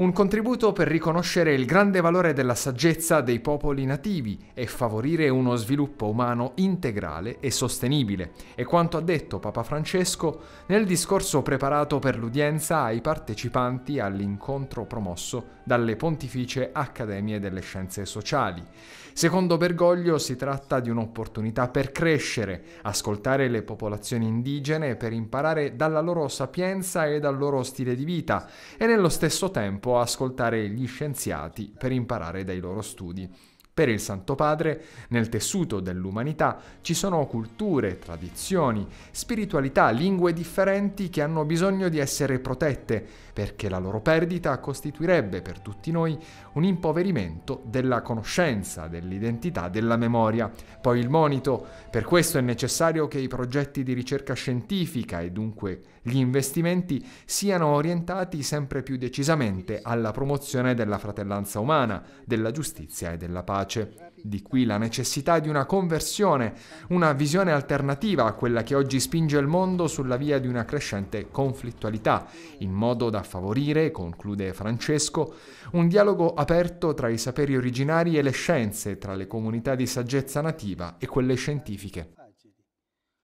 Un contributo per riconoscere il grande valore della saggezza dei popoli nativi e favorire uno sviluppo umano integrale e sostenibile, è quanto ha detto Papa Francesco nel discorso preparato per l'udienza ai partecipanti all'incontro promosso dalle pontificie accademie delle scienze sociali. Secondo Bergoglio si tratta di un'opportunità per crescere, ascoltare le popolazioni indigene per imparare dalla loro sapienza e dal loro stile di vita e nello stesso tempo può ascoltare gli scienziati per imparare dai loro studi. Per il Santo Padre, nel tessuto dell'umanità ci sono culture, tradizioni, spiritualità, lingue differenti che hanno bisogno di essere protette, perché la loro perdita costituirebbe per tutti noi un impoverimento della conoscenza, dell'identità, della memoria. Poi il monito, per questo è necessario che i progetti di ricerca scientifica e dunque gli investimenti siano orientati sempre più decisamente alla promozione della fratellanza umana, della giustizia e della pace pace. Di qui la necessità di una conversione, una visione alternativa a quella che oggi spinge il mondo sulla via di una crescente conflittualità, in modo da favorire, conclude Francesco, un dialogo aperto tra i saperi originari e le scienze, tra le comunità di saggezza nativa e quelle scientifiche.